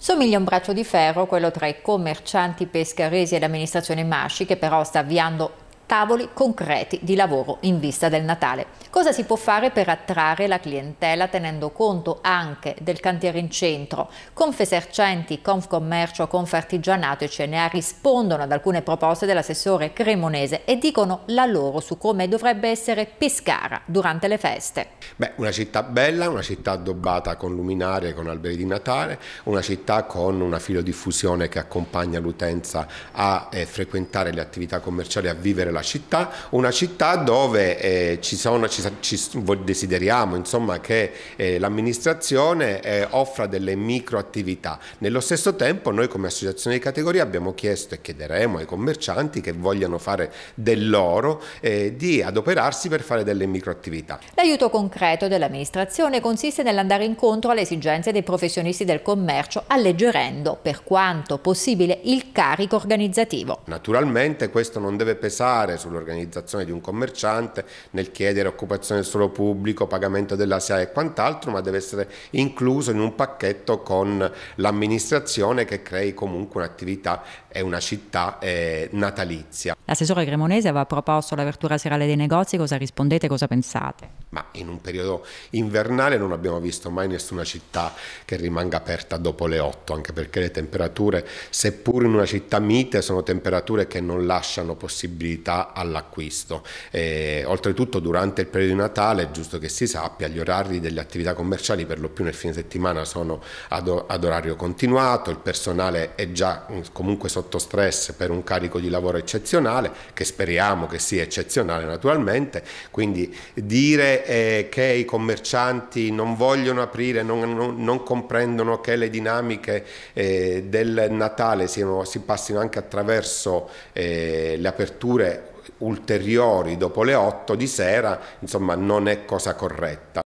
Somiglia a un braccio di ferro quello tra i commercianti pescaresi e l'amministrazione Masci che però sta avviando tavoli concreti di lavoro in vista del Natale. Cosa si può fare per attrarre la clientela tenendo conto anche del cantiere in centro? Confesercenti, Confcommercio, Confartigianato e CNA rispondono ad alcune proposte dell'assessore cremonese e dicono la loro su come dovrebbe essere Pescara durante le feste. Beh, una città bella, una città addobbata con e con alberi di Natale, una città con una filodiffusione che accompagna l'utenza a eh, frequentare le attività commerciali, a vivere la la città, una città dove eh, ci sono, ci, ci, desideriamo insomma, che eh, l'amministrazione eh, offra delle microattività. Nello stesso tempo noi come associazione di categoria abbiamo chiesto e chiederemo ai commercianti che vogliano fare dell'oro loro eh, di adoperarsi per fare delle microattività. L'aiuto concreto dell'amministrazione consiste nell'andare incontro alle esigenze dei professionisti del commercio alleggerendo per quanto possibile il carico organizzativo. Naturalmente questo non deve pesare particolare sull'organizzazione di un commerciante nel chiedere occupazione del suolo pubblico, pagamento della SIA e quant'altro, ma deve essere incluso in un pacchetto con l'amministrazione che crei comunque un'attività e una città eh, natalizia. L'assessore Cremonese aveva proposto l'apertura serale dei negozi, cosa rispondete, cosa pensate? ma in un periodo invernale non abbiamo visto mai nessuna città che rimanga aperta dopo le 8, anche perché le temperature, seppur in una città mite, sono temperature che non lasciano possibilità all'acquisto. oltretutto durante il periodo di Natale, è giusto che si sappia, gli orari delle attività commerciali per lo più nel fine settimana sono ad, ad orario continuato, il personale è già mm, comunque sotto stress per un carico di lavoro eccezionale, che speriamo che sia eccezionale naturalmente, quindi dire è che i commercianti non vogliono aprire, non, non, non comprendono che le dinamiche eh, del Natale siano, si passino anche attraverso eh, le aperture ulteriori dopo le 8 di sera, insomma non è cosa corretta.